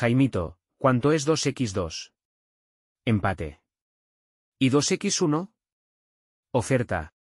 Jaimito, ¿cuánto es 2x2? Empate. ¿Y 2x1? Oferta,